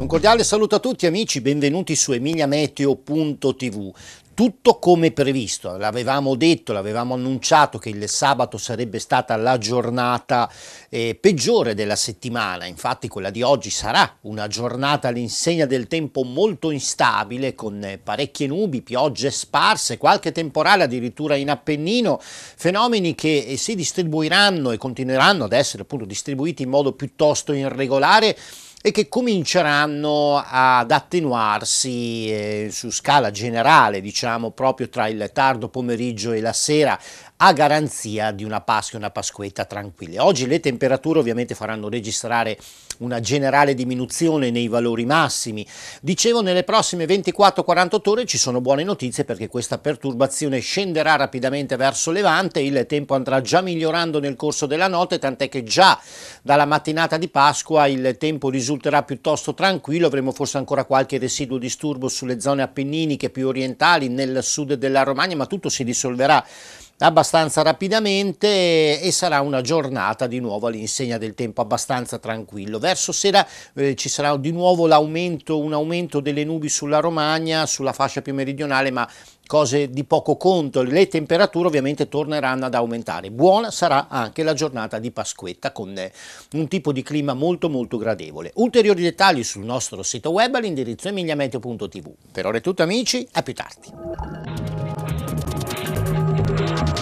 Un cordiale saluto a tutti amici, benvenuti su emiliameteo.tv. Tutto come previsto, l'avevamo detto, l'avevamo annunciato che il sabato sarebbe stata la giornata eh, peggiore della settimana, infatti quella di oggi sarà una giornata all'insegna del tempo molto instabile con parecchie nubi, piogge sparse, qualche temporale addirittura in Appennino, fenomeni che eh, si distribuiranno e continueranno ad essere appunto distribuiti in modo piuttosto irregolare e che cominceranno ad attenuarsi eh, su scala generale, diciamo proprio tra il tardo pomeriggio e la sera, a garanzia di una Pasqua e una Pasquetta tranquille. Oggi le temperature ovviamente faranno registrare una generale diminuzione nei valori massimi. Dicevo nelle prossime 24-48 ore ci sono buone notizie perché questa perturbazione scenderà rapidamente verso Levante, il tempo andrà già migliorando nel corso della notte, tant'è che già dalla mattinata di Pasqua il tempo risulterà piuttosto tranquillo, avremo forse ancora qualche residuo disturbo sulle zone appenniniche più orientali nel sud della Romagna, ma tutto si risolverà abbastanza rapidamente e sarà una giornata di nuovo all'insegna del tempo abbastanza tranquillo. Verso sera eh, ci sarà di nuovo l'aumento, un aumento delle nubi sulla Romagna, sulla fascia più meridionale, ma cose di poco conto, le temperature ovviamente torneranno ad aumentare. Buona sarà anche la giornata di Pasquetta con eh, un tipo di clima molto molto gradevole. Ulteriori dettagli sul nostro sito web all'indirizzo emiliameteo.tv. Per ora è tutto amici, a più tardi. Thank you.